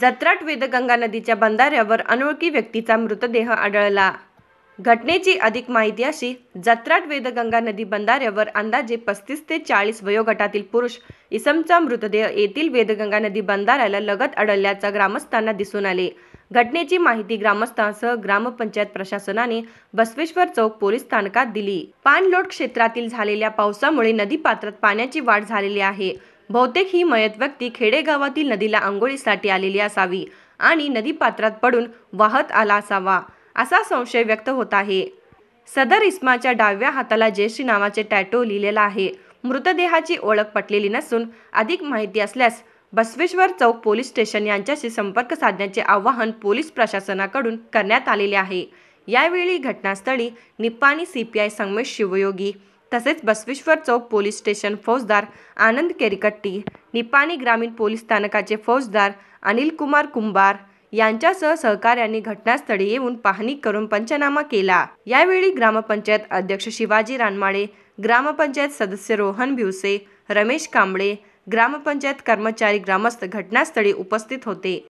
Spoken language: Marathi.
जत्राट वेदगंगा नदीच्या बंधाऱ्यावर अनोळखी व्यक्तीचा मृतदेह आढळला घटनेची अधिक माहिती अशी जत्राट वेदगंगा नदी बंधाऱ्यावर अंदाजे पस्तीस ते चाळीस वयोगटातील पुरुष इसमचा मृतदेह येथील वेदगंगा नदी बंधाऱ्याला लगत अडळल्याचा ग्रामस्थांना दिसून आले घटनेची माहिती ग्रामस्थांसह ग्रामपंचायत प्रशासनाने बसवेश्वर चौक पोलीस स्थानकात दिली पाणलोट क्षेत्रातील झालेल्या पावसामुळे नदी पात्रात पाण्याची वाढ झालेली आहे बहुतेक ही मयत व्यक्ती खेडेगावातील नदीला आंघोळीसाठी आलेली असावी आणि नदीपात्रात पडून वाहत आला असावा असा संशय व्यक्त होत आहे सदर इस्माच्या डाव्या हाताला जयश्री नावाचे टॅटो लिहिलेला आहे मृतदेहाची ओळख पटलेली नसून अधिक माहिती असल्यास बसवेश्वर चौक पोलीस स्टेशन यांच्याशी संपर्क साधण्याचे आवाहन पोलीस प्रशासनाकडून करण्यात आलेले आहे यावेळी घटनास्थळी Nippani C P I Sanmesh Shivayogi तसेच बसवेश्वर चौक पोलीस स्टेशन फौजदार आनंद केरिकट्टी निपाणी ग्रामीण पोलीस स्थानकाचे फौजदार अनिल कुमार कुंभार यांच्यासह सहकाऱ्यांनी घटनास्थळी येऊन पाहणी करून पंचनामा केला यावेळी ग्रामपंचायत अध्यक्ष शिवाजी रानमाळे ग्रामपंचायत सदस्य रोहन भिवसे रमेश कांबळे ग्रामपंचायत कर्मचारी ग्रामस्थ घटनास्थळी उपस्थित होते